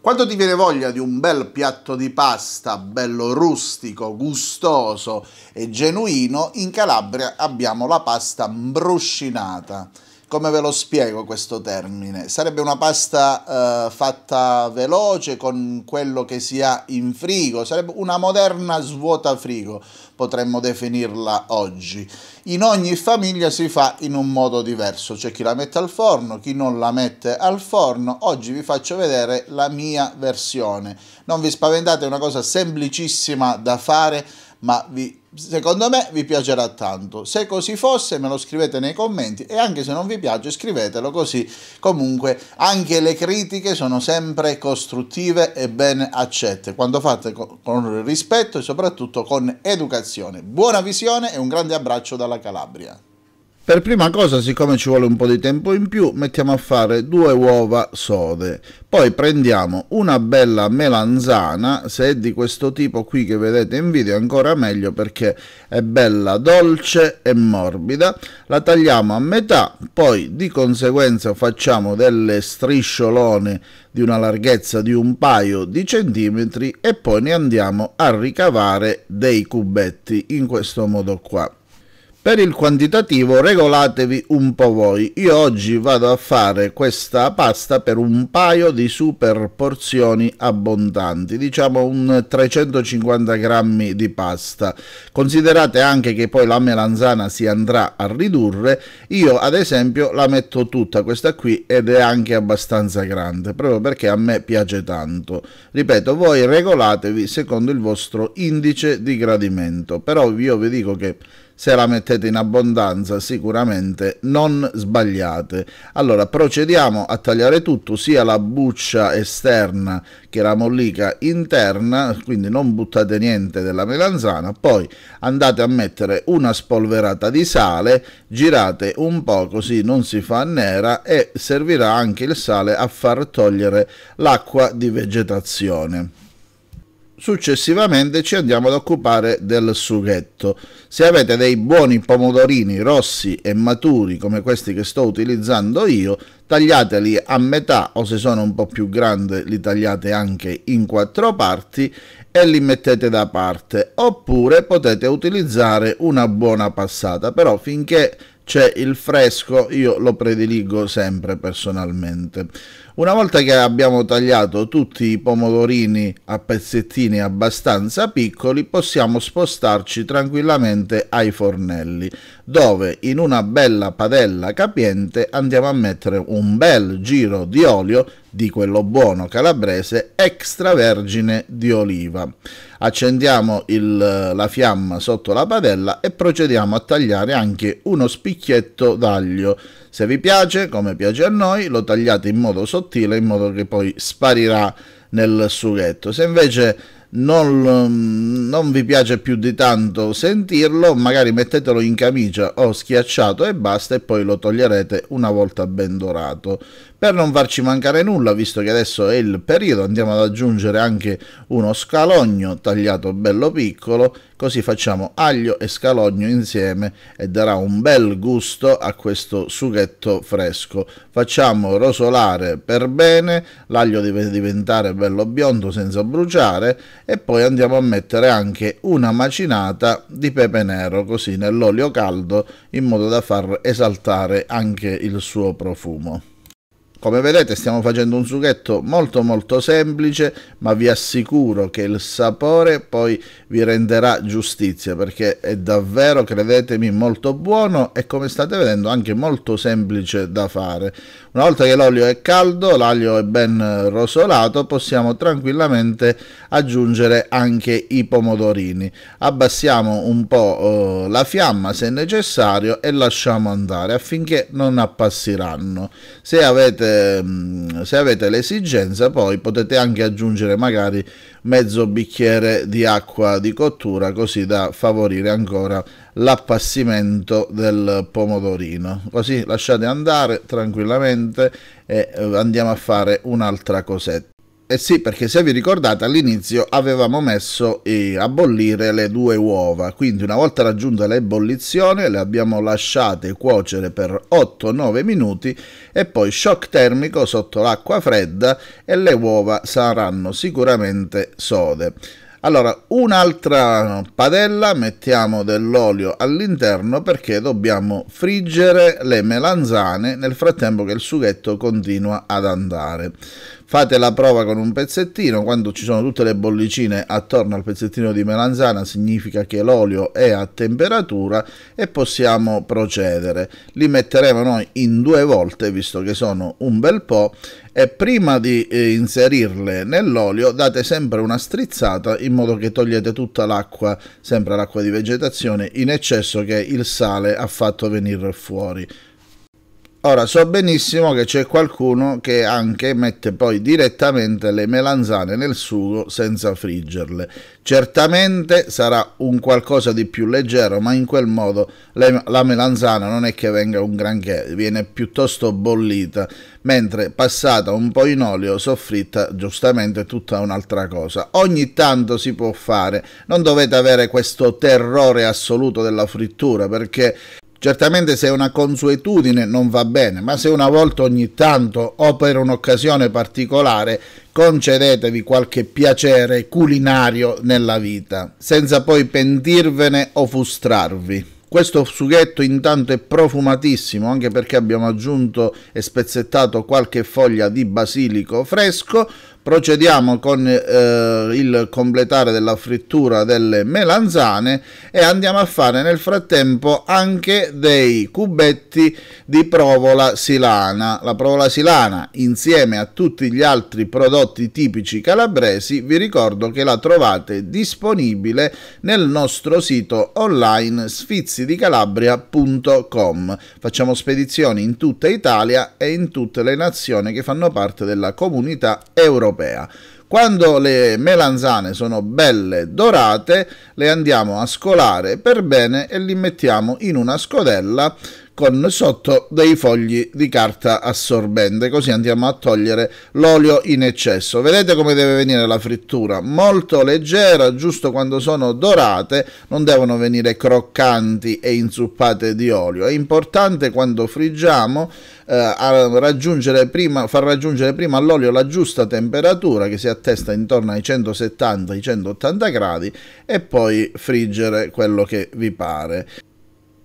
Quando ti viene voglia di un bel piatto di pasta, bello rustico, gustoso e genuino, in Calabria abbiamo la pasta bruscinata come ve lo spiego questo termine? Sarebbe una pasta eh, fatta veloce con quello che si ha in frigo, sarebbe una moderna svuota frigo, potremmo definirla oggi. In ogni famiglia si fa in un modo diverso, c'è chi la mette al forno, chi non la mette al forno. Oggi vi faccio vedere la mia versione. Non vi spaventate, è una cosa semplicissima da fare ma vi Secondo me vi piacerà tanto. Se così fosse me lo scrivete nei commenti e anche se non vi piace scrivetelo così comunque anche le critiche sono sempre costruttive e ben accette quando fatte con rispetto e soprattutto con educazione. Buona visione e un grande abbraccio dalla Calabria. Per prima cosa, siccome ci vuole un po' di tempo in più, mettiamo a fare due uova sode. Poi prendiamo una bella melanzana, se è di questo tipo qui che vedete in video è ancora meglio perché è bella dolce e morbida. La tagliamo a metà, poi di conseguenza facciamo delle strisciolone di una larghezza di un paio di centimetri e poi ne andiamo a ricavare dei cubetti in questo modo qua. Per il quantitativo regolatevi un po' voi. Io oggi vado a fare questa pasta per un paio di super porzioni abbondanti, diciamo un 350 grammi di pasta. Considerate anche che poi la melanzana si andrà a ridurre. Io ad esempio la metto tutta questa qui ed è anche abbastanza grande, proprio perché a me piace tanto. Ripeto, voi regolatevi secondo il vostro indice di gradimento, però io vi dico che se la mettete in abbondanza sicuramente non sbagliate. Allora procediamo a tagliare tutto, sia la buccia esterna che la mollica interna, quindi non buttate niente della melanzana, poi andate a mettere una spolverata di sale, girate un po' così non si fa nera e servirà anche il sale a far togliere l'acqua di vegetazione. Successivamente ci andiamo ad occupare del sughetto. Se avete dei buoni pomodorini rossi e maturi come questi che sto utilizzando io, tagliateli a metà o se sono un po' più grandi li tagliate anche in quattro parti e li mettete da parte. Oppure potete utilizzare una buona passata, però finché c'è il fresco, io lo prediligo sempre personalmente. Una volta che abbiamo tagliato tutti i pomodorini a pezzettini abbastanza piccoli, possiamo spostarci tranquillamente ai fornelli, dove in una bella padella capiente andiamo a mettere un bel giro di olio di quello buono calabrese extravergine di oliva. Accendiamo il, la fiamma sotto la padella e procediamo a tagliare anche uno spicchietto d'aglio. Se vi piace, come piace a noi, lo tagliate in modo sottile in modo che poi sparirà nel sughetto. Se invece non, non, vi piace più di tanto sentirlo, magari mettetelo in camicia o schiacciato e basta e poi lo toglierete una volta ben dorato. Per non farci mancare nulla, visto che adesso è il periodo, andiamo ad aggiungere anche uno scalogno tagliato bello piccolo, così facciamo aglio e scalogno insieme e darà un bel gusto a questo sughetto fresco. Facciamo rosolare per bene, l'aglio deve diventare bello biondo senza bruciare e poi andiamo a mettere anche una macinata di pepe nero, così nell'olio caldo, in modo da far esaltare anche il suo profumo. Come vedete stiamo facendo un sughetto molto molto semplice ma vi assicuro che il sapore poi vi renderà giustizia perché è davvero credetemi molto buono e come state vedendo anche molto semplice da fare. Una volta che l'olio è caldo, l'aglio è ben rosolato possiamo tranquillamente aggiungere anche i pomodorini. Abbassiamo un po' eh, la fiamma se necessario e lasciamo andare affinché non appassiranno. Se avete ehm, se avete l'esigenza poi potete anche aggiungere magari mezzo bicchiere di acqua di cottura così da favorire ancora l'appassimento del pomodorino così lasciate andare tranquillamente e eh, andiamo a fare un'altra cosetta eh sì, perché se vi ricordate all'inizio avevamo messo eh, a bollire le due uova, quindi una volta raggiunta l'ebollizione le abbiamo lasciate cuocere per 8-9 minuti e poi shock termico sotto l'acqua fredda e le uova saranno sicuramente sode. Allora, un'altra padella, mettiamo dell'olio all'interno perché dobbiamo friggere le melanzane nel frattempo che il sughetto continua ad andare fate la prova con un pezzettino, quando ci sono tutte le bollicine attorno al pezzettino di melanzana significa che l'olio è a temperatura e possiamo procedere. Li metteremo noi in due volte visto che sono un bel po' e prima di eh, inserirle nell'olio date sempre una strizzata in modo che togliete tutta l'acqua, sempre l'acqua di vegetazione in eccesso che il sale ha fatto venire fuori. Ora so benissimo che c'è qualcuno che anche mette poi direttamente le melanzane nel sugo senza friggerle. Certamente sarà un qualcosa di più leggero, ma in quel modo le, la melanzana non è che venga un granché, viene piuttosto bollita, mentre passata un po' in olio soffritta giustamente è tutta un'altra cosa. Ogni tanto si può fare, non dovete avere questo terrore assoluto della frittura perché Certamente se è una consuetudine non va bene, ma se una volta ogni tanto o per un'occasione particolare concedetevi qualche piacere culinario nella vita, senza poi pentirvene o frustrarvi. Questo sughetto intanto è profumatissimo anche perché abbiamo aggiunto e spezzettato qualche foglia di basilico fresco, Procediamo con eh, il completare della frittura delle melanzane e andiamo a fare nel frattempo anche dei cubetti di provola silana. La provola silana insieme a tutti gli altri prodotti tipici calabresi vi ricordo che la trovate disponibile nel nostro sito online sfizzidicalabria.com. Facciamo spedizioni in tutta Italia e in tutte le nazioni che fanno parte della comunità europea europea. Quando le melanzane sono belle dorate le andiamo a scolare per bene e li mettiamo in una scodella con sotto dei fogli di carta assorbente così andiamo a togliere l'olio in eccesso vedete come deve venire la frittura molto leggera giusto quando sono dorate non devono venire croccanti e inzuppate di olio è importante quando friggiamo eh, raggiungere prima, far raggiungere prima all'olio la giusta temperatura che si attesta intorno ai 170 180 gradi e poi poi friggere quello che vi pare.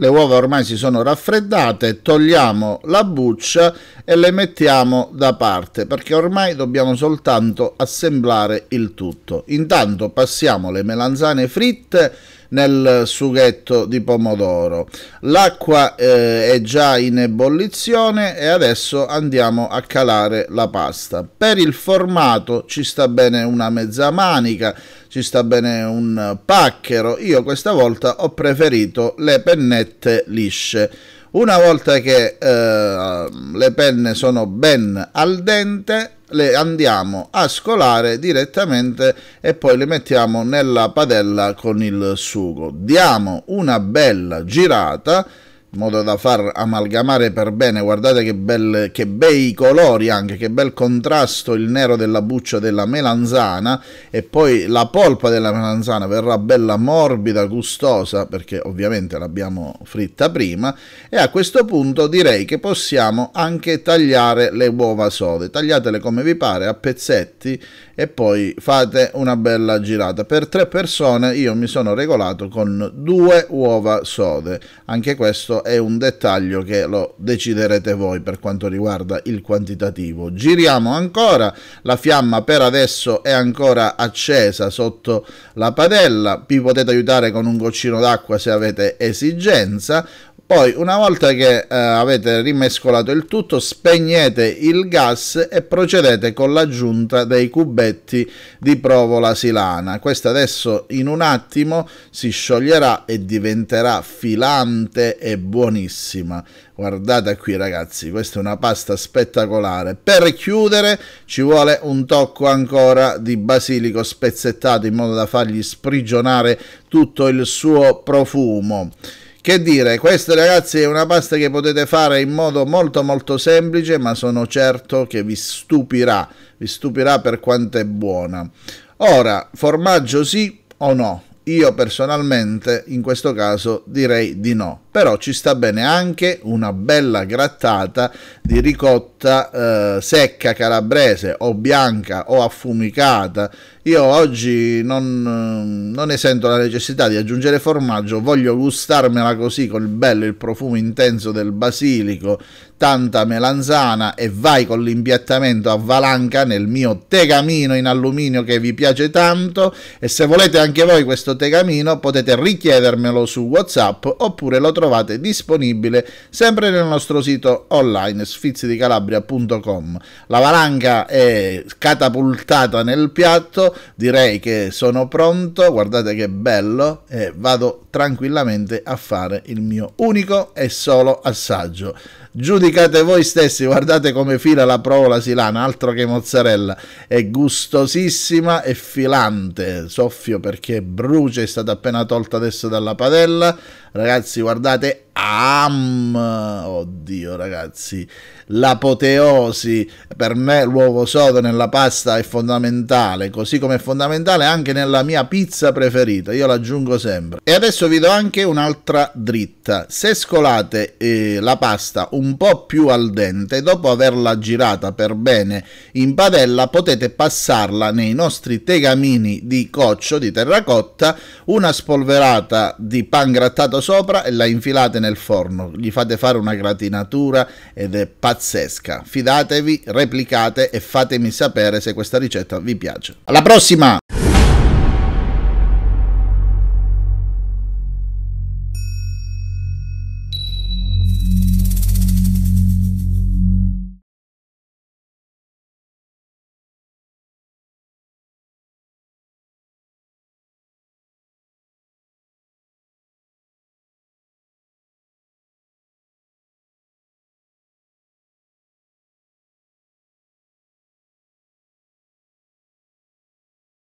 Le uova ormai si sono raffreddate, togliamo la buccia e le mettiamo da parte perché ormai dobbiamo soltanto assemblare il tutto. Intanto passiamo le melanzane fritte nel sughetto di pomodoro. L'acqua eh, è già in ebollizione e adesso andiamo a calare la pasta. Per il formato ci sta bene una mezza manica, ci sta bene un pacchero. Io questa volta ho preferito le pennette lisce. Una volta che eh, le penne sono ben al dente, le andiamo a scolare direttamente e poi le mettiamo nella padella con il sugo. Diamo una bella girata in modo da far amalgamare per bene. Guardate che, bel, che, bei colori anche, che bel contrasto il nero della buccia della melanzana e poi la polpa della melanzana verrà bella morbida, gustosa, perché ovviamente l'abbiamo fritta prima e a questo punto direi che possiamo anche tagliare le uova sode. Tagliatele come vi pare a pezzetti e poi fate una bella girata. Per tre persone io mi sono regolato con due uova sode. Anche questo è un dettaglio che lo deciderete voi per quanto riguarda il quantitativo. Giriamo ancora, la fiamma per adesso è ancora accesa sotto la padella, vi potete aiutare con un goccino d'acqua se avete esigenza, poi una volta che eh, avete rimescolato il tutto spegnete il gas e procedete con l'aggiunta dei cubetti di provola silana. Questa adesso in un attimo si scioglierà e diventerà filante e buonissima. Guardate qui ragazzi, questa è una pasta spettacolare. Per chiudere ci vuole un tocco ancora di basilico spezzettato in modo da fargli sprigionare tutto il suo profumo. Che dire, questa ragazzi è una pasta che potete fare in modo molto molto semplice, ma sono certo che vi stupirà, vi stupirà per quanto è buona. Ora, formaggio sì o no? Io personalmente in questo caso direi di no però ci sta bene anche una bella grattata di ricotta eh, secca calabrese o bianca o affumicata. Io oggi non, non, ne sento la necessità di aggiungere formaggio, voglio gustarmela così col bello il profumo intenso del basilico, tanta melanzana e vai con l'impiattamento a valanca nel mio tegamino in alluminio che vi piace tanto e se volete anche voi questo tegamino potete richiedermelo su WhatsApp oppure lo trovate trovate disponibile sempre nel nostro sito online sfizzidicalabria.com. La valanga è catapultata nel piatto, direi che sono pronto, guardate che bello e vado tranquillamente a fare il mio unico e solo assaggio. Giudicate voi stessi, guardate come fila la provola silana, altro che mozzarella, è gustosissima e filante, soffio perché brucia, è stata appena tolta adesso dalla padella, ragazzi guardate Am, oddio ragazzi, l'apoteosi, per me l'uovo sodo nella pasta è fondamentale, così come è fondamentale anche nella mia pizza preferita, io l'aggiungo sempre. E adesso vi do anche un'altra dritta, se scolate eh, la pasta un po' più al dente, dopo averla girata per bene in padella potete passarla nei nostri tegamini di coccio di terracotta, una spolverata di pan grattato sopra e la infilate nel nel forno, gli fate fare una gratinatura ed è pazzesca. Fidatevi, replicate e fatemi sapere se questa ricetta vi piace. Alla prossima!